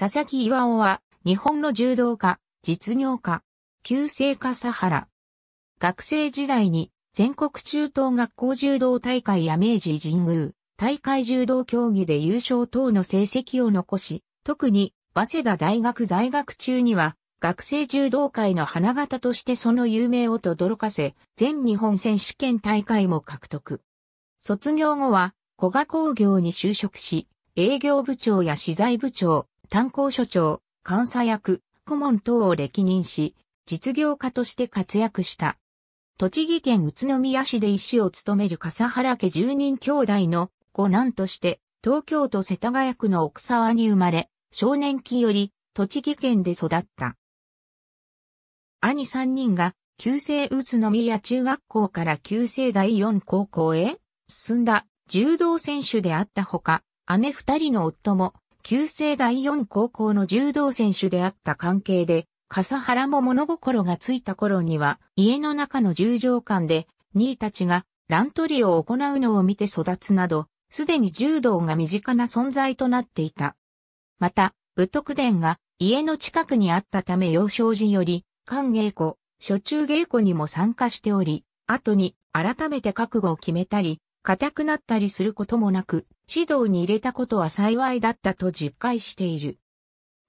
佐々木岩尾は、日本の柔道家、実業家、旧制家ハ原。学生時代に、全国中等学校柔道大会や明治神宮、大会柔道競技で優勝等の成績を残し、特に、早稲田大学在学中には、学生柔道界の花形としてその有名を轟かせ、全日本選手権大会も獲得。卒業後は、古賀工業に就職し、営業部長や資材部長、炭鉱所長、監査役、顧問等を歴任し、実業家として活躍した。栃木県宇都宮市で医師を務める笠原家十人兄弟の五男として、東京都世田谷区の奥沢に生まれ、少年期より栃木県で育った。兄三人が、旧制宇都宮中学校から旧制第四高校へ進んだ柔道選手であったほか、姉二人の夫も旧制第四高校の柔道選手であった関係で、笠原も物心がついた頃には、家の中の十道館で、兄たちが乱取りを行うのを見て育つなど、すでに柔道が身近な存在となっていた。また、武徳殿が家の近くにあったため幼少時より、歓稽古、初中稽古にも参加しており、後に改めて覚悟を決めたり、固くなったりすることもなく、指導に入れたことは幸いだったと実戒している。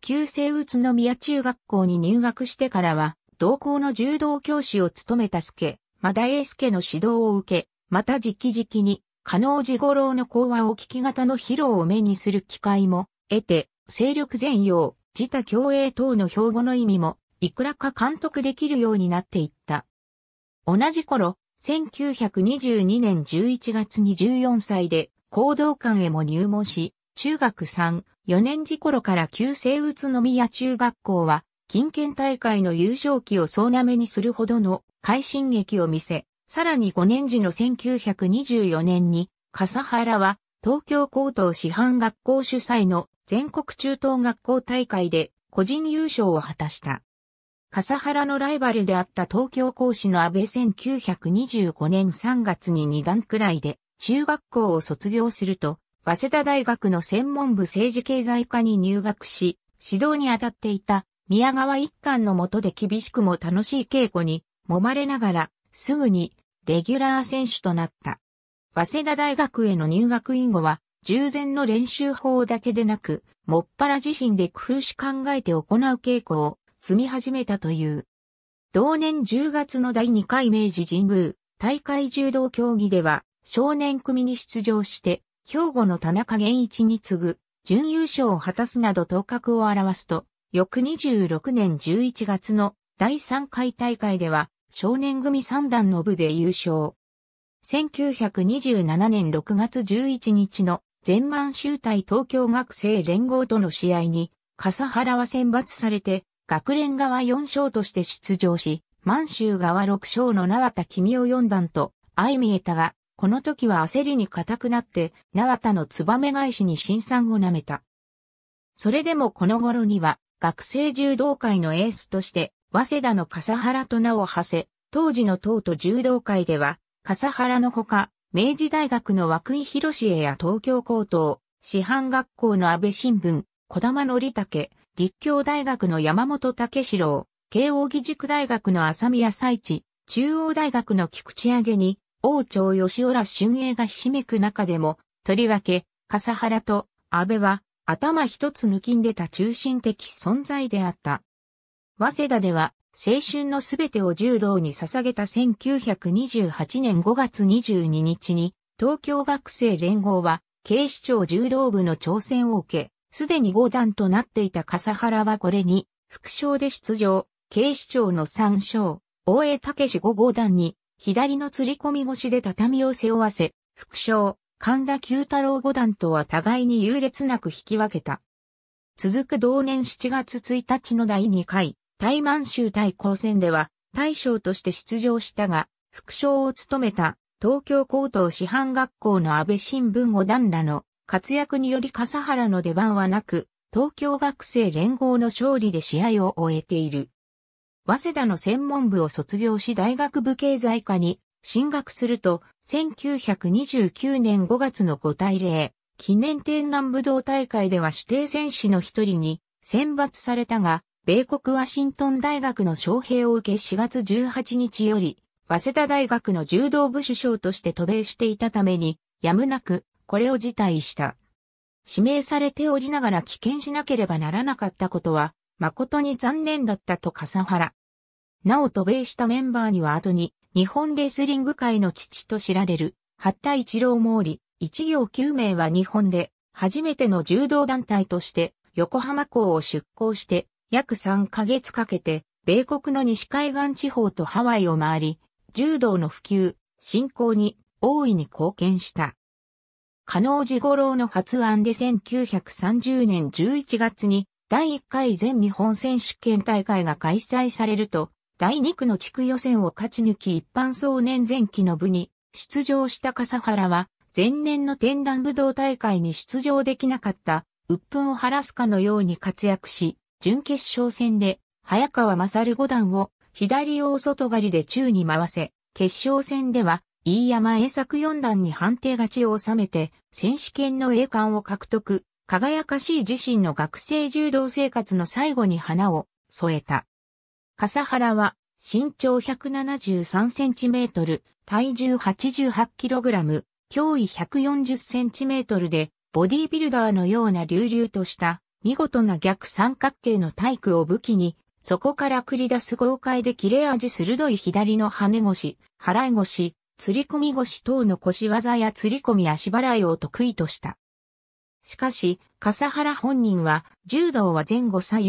旧制宇都宮中学校に入学してからは、同校の柔道教師を務めた助、まだ英介の指導を受け、また直々に、加納寺五郎の講話を聞き方の披露を目にする機会も得て、勢力全容、自他共栄等の標語の意味も、いくらか監督できるようになっていった。同じ頃、1922年11月に14歳で行動館へも入門し、中学3、4年時頃から旧西宇都宮中学校は、近県大会の優勝期を総なめにするほどの快進撃を見せ、さらに5年時の1924年に、笠原は東京高等師範学校主催の全国中等学校大会で個人優勝を果たした。笠原のライバルであった東京講師の安倍1925年3月に2段くらいで中学校を卒業すると、早稲田大学の専門部政治経済科に入学し、指導に当たっていた宮川一貫の下で厳しくも楽しい稽古に揉まれながら、すぐにレギュラー選手となった。早稲田大学への入学以後は、従前の練習法だけでなく、もっぱら自身で工夫し考えて行う稽古を積み始めたという。同年10月の第2回明治神宮大会柔道競技では、少年組に出場して、兵庫の田中源一に次ぐ、準優勝を果たすなど頭角を表すと、翌26年11月の第3回大会では、少年組3段の部で優勝。1927年6月11日の全満集大東京学生連合との試合に、笠原は選抜されて、学連側4勝として出場し、満州側6勝の縄田君を4段と、相見えたが、この時は焦りに固くなって、縄田のツバメ返しに辛酸を舐めた。それでもこの頃には、学生柔道界のエースとして、早稲田の笠原と名を馳せ、当時の東都柔道界では、笠原のほか、明治大学の涌井博士や東京高等、師範学校の安倍新聞、小玉則武、立教大学の山本武史郎、慶應義塾大学の浅宮彩地、中央大学の菊池上げに、王朝吉浦春英がひしめく中でも、とりわけ、笠原と安倍は頭一つ抜きんでた中心的存在であった。早稲田では、青春のすべてを柔道に捧げた1928年5月22日に、東京学生連合は、警視庁柔道部の挑戦を受け、すでに五段となっていた笠原はこれに、副賞で出場、警視庁の三賞、大江武志五号団に、左の吊り込み腰で畳を背負わせ、副将、神田九太郎五段とは互いに優劣なく引き分けた。続く同年7月1日の第2回、大満州対抗戦では、大将として出場したが、副将を務めた、東京高等師範学校の安倍新聞五段らの活躍により笠原の出番はなく、東京学生連合の勝利で試合を終えている。早稲田の専門部を卒業し大学部経済科に進学すると、1929年5月の5大礼、記念天覧武道大会では指定選手の一人に選抜されたが、米国ワシントン大学の招聘を受け4月18日より、早稲田大学の柔道部首相として渡米していたために、やむなく、これを辞退した。指名されておりながら棄権しなければならなかったことは、誠に残念だったと笠原なお渡米したメンバーには後に、日本レスリング界の父と知られる、八田一郎毛利、一行九名は日本で、初めての柔道団体として、横浜港を出港して、約3ヶ月かけて、米国の西海岸地方とハワイを回り、柔道の普及、振興に大いに貢献した。加納治五郎の発案で1930年11月に第1回全日本選手権大会が開催されると、第2区の地区予選を勝ち抜き一般総年前期の部に出場した笠原は、前年の天覧武道大会に出場できなかった、鬱憤を晴らすかのように活躍し、準決勝戦で、早川勝五段を左大外刈りで宙に回せ、決勝戦では、飯山栄作四段に判定勝ちを収めて、選手権の栄冠を獲得、輝かしい自身の学生柔道生活の最後に花を添えた。笠原は身長 173cm、体重 88kg、脅威 140cm で、ボディビルダーのような隆々とした見事な逆三角形の体育を武器に、そこから繰り出す豪快で切れ味鋭い左の跳ね腰、払い腰、吊り込み腰等の腰技や吊り込み足払いを得意とした。しかし、笠原本人は、柔道は前後左右、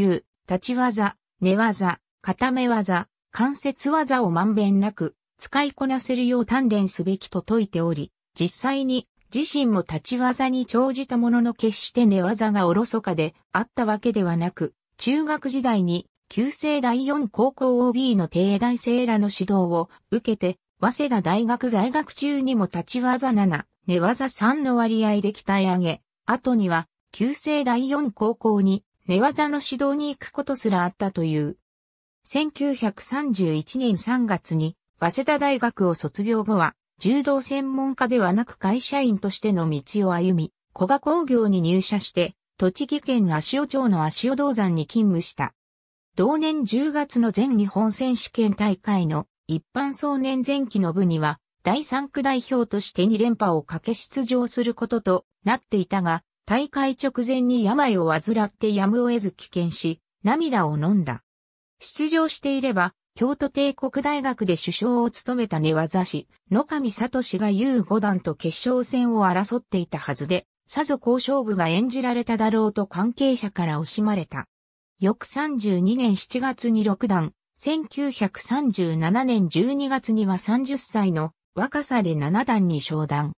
立ち技、寝技、固め技、関節技をまんべんなく使いこなせるよう鍛錬すべきと説いており、実際に自身も立ち技に長じたものの決して寝技がおろそかであったわけではなく、中学時代に旧制第4高校 OB の帝大生らの指導を受けて、早稲田大学在学中にも立ち技7、寝技3の割合で鍛え上げ、後には、旧制第4高校に寝技の指導に行くことすらあったという。1931年3月に、早稲田大学を卒業後は、柔道専門家ではなく会社員としての道を歩み、古賀工業に入社して、栃木県足尾町の足尾銅山に勤務した。同年10月の全日本選手権大会の一般総年前期の部には、第3区代表として2連覇をかけ出場することとなっていたが、大会直前に病を患ってやむを得ず棄権し、涙を飲んだ。出場していれば、京都帝国大学で首相を務めた寝技師、野上聡が U5 段と決勝戦を争っていたはずで、さぞ交渉部が演じられただろうと関係者から惜しまれた。翌32年7月に6段、1937年12月には30歳の若さで7段に昇段。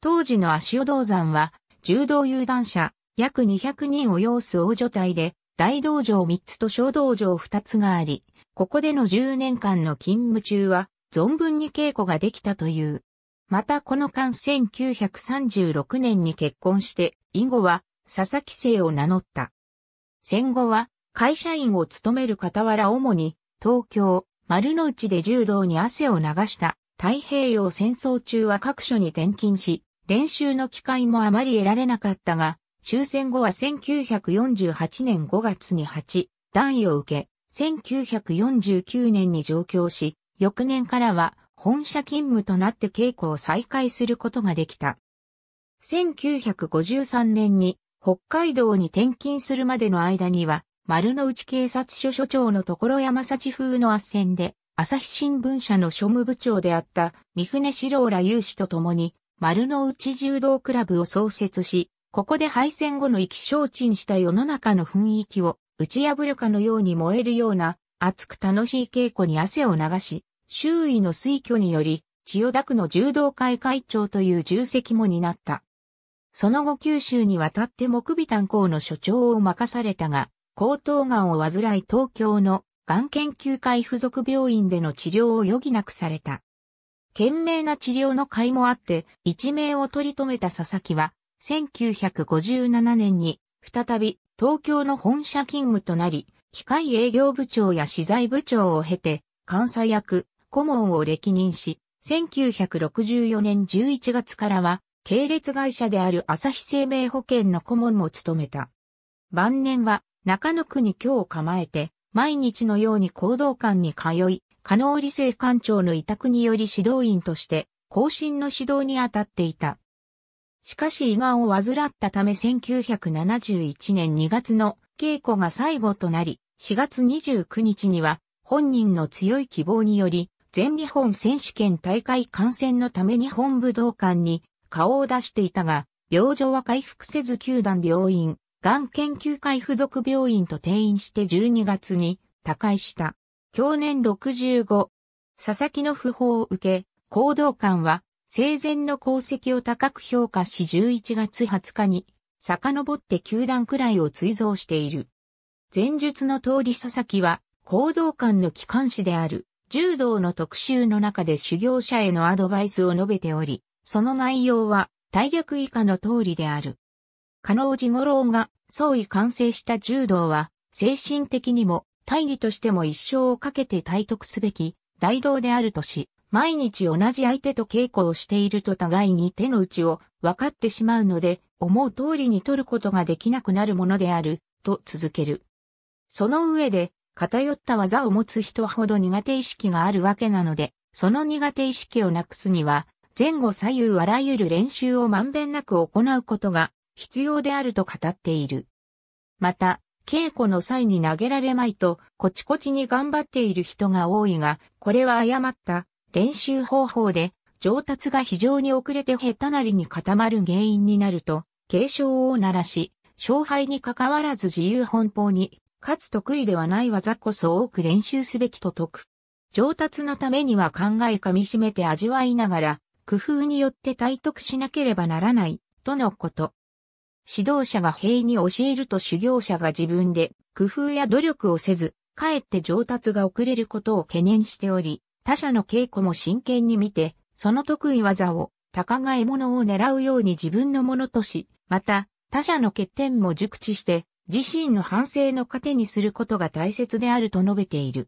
当時の足尾銅山は、柔道有段者、約200人を要す大所帯で、大道場3つと小道場2つがあり、ここでの10年間の勤務中は、存分に稽古ができたという。またこの間1936年に結婚して、以後は佐々木生を名乗った。戦後は会社員を務める傍ら主に東京、丸の内で柔道に汗を流した太平洋戦争中は各所に転勤し、練習の機会もあまり得られなかったが、終戦後は1948年5月に8、段位を受け、1949年に上京し、翌年からは本社勤務となって稽古を再開することができた。1953年に北海道に転勤するまでの間には、丸の内警察署署長の所山幸風の圧戦で、朝日新聞社の庶務部長であった三船志郎ら有志と共に、丸の内柔道クラブを創設し、ここで敗戦後の意気消沈した世の中の雰囲気を打ち破るかのように燃えるような熱く楽しい稽古に汗を流し、周囲の推挙により、千代田区の柔道会会長という重責も担った。その後九州に渡って木美炭鉱の所長を任されたが、高頭がんを患い東京のがん研究会附属病院での治療を余儀なくされた。懸命な治療の甲斐もあって、一命を取り留めた佐々木は、1957年に再び東京の本社勤務となり、機械営業部長や資材部長を経て、監査役、顧問を歴任し、1964年11月からは、系列会社である朝日生命保険の顧問も務めた。晩年は中野区に今日構えて、毎日のように行動館に通い、加納理性館長の委託により指導員として、更新の指導に当たっていた。しかし胃がんを患ったため1971年2月の稽古が最後となり、4月29日には本人の強い希望により、全日本選手権大会観戦のため日本武道館に顔を出していたが、病状は回復せず球団病院、がん研究会附属病院と転院して12月に他界した。去年65、佐々木の訃報を受け、行動官は生前の功績を高く評価し11月20日に、遡って球団くらいを追贈している。前述の通り佐々木は、行動官の機関士である、柔道の特集の中で修行者へのアドバイスを述べており、その内容は、体力以下の通りである。加納寺五郎が、創意完成した柔道は、精神的にも、大義としても一生をかけて体得すべき、大道であるとし、毎日同じ相手と稽古をしていると互いに手の内を分かってしまうので、思う通りに取ることができなくなるものである、と続ける。その上で、偏った技を持つ人ほど苦手意識があるわけなので、その苦手意識をなくすには、前後左右あらゆる練習をまんべんなく行うことが必要であると語っている。また、稽古の際に投げられまいと、こちこちに頑張っている人が多いが、これは誤った練習方法で上達が非常に遅れて下手なりに固まる原因になると、警鐘を鳴らし、勝敗に関わらず自由奔放に、かつ得意ではない技こそ多く練習すべきと説く。上達のためには考え噛み締めて味わいながら、工夫によって体得しなければならない、とのこと。指導者が平に教えると修行者が自分で工夫や努力をせず、かえって上達が遅れることを懸念しており、他者の稽古も真剣に見て、その得意技を、高が獲物を狙うように自分のものとし、また、他者の欠点も熟知して、自身の反省の糧にすることが大切であると述べている。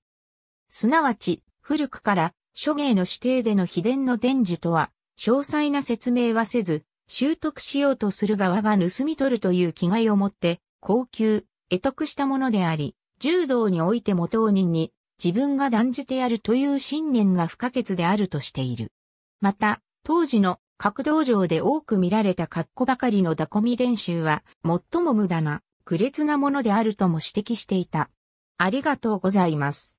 すなわち、古くから、諸芸の指定での秘伝の伝授とは、詳細な説明はせず、習得しようとする側が盗み取るという気概を持って、高級、得得したものであり、柔道においても当人に自分が断じてやるという信念が不可欠であるとしている。また、当時の格道場で多く見られた格好ばかりの打込み練習は、最も無駄な、苦烈なものであるとも指摘していた。ありがとうございます。